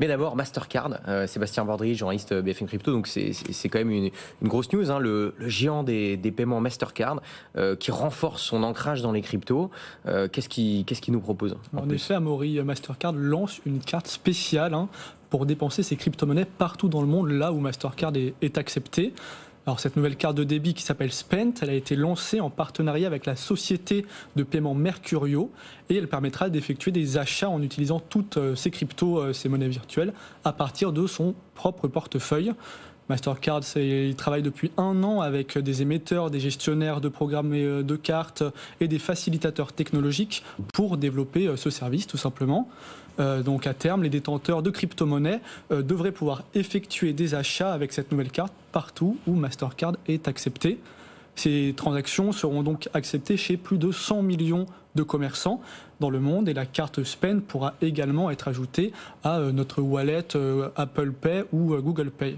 Mais d'abord, Mastercard, euh, Sébastien Bordry, journaliste euh, BFM Crypto, donc c'est quand même une, grosse news, hein, le, géant des, paiements Mastercard euh, qui renforce son ancrage dans les cryptos. Qu'est-ce qu'il nous propose En, effet, Amaury, Mastercard lance une carte spéciale hein, pour dépenser ses crypto-monnaies partout dans le monde, là où Mastercard est, est accepté. Alors cette nouvelle carte de débit qui s'appelle Spent, elle a été lancée en partenariat avec la société de paiement Mercurio et elle permettra d'effectuer des achats en utilisant toutes euh, ces cryptos, euh, ces monnaies virtuelles à partir de son propre portefeuille. Mastercard, il travaille depuis un an avec des émetteurs, des gestionnaires de programmes euh, de cartes et des facilitateurs technologiques pour développer euh, ce service, tout simplement. Euh, donc à terme, les détenteurs de crypto-monnaies devraient pouvoir effectuer des achats avec cette nouvelle carte partout où Mastercard est accepté. Ces transactions seront donc acceptées chez plus de 100 millions de commerçants dans le monde et la carte Spend pourra également être ajoutée à notre wallet Apple Pay ou Google Pay.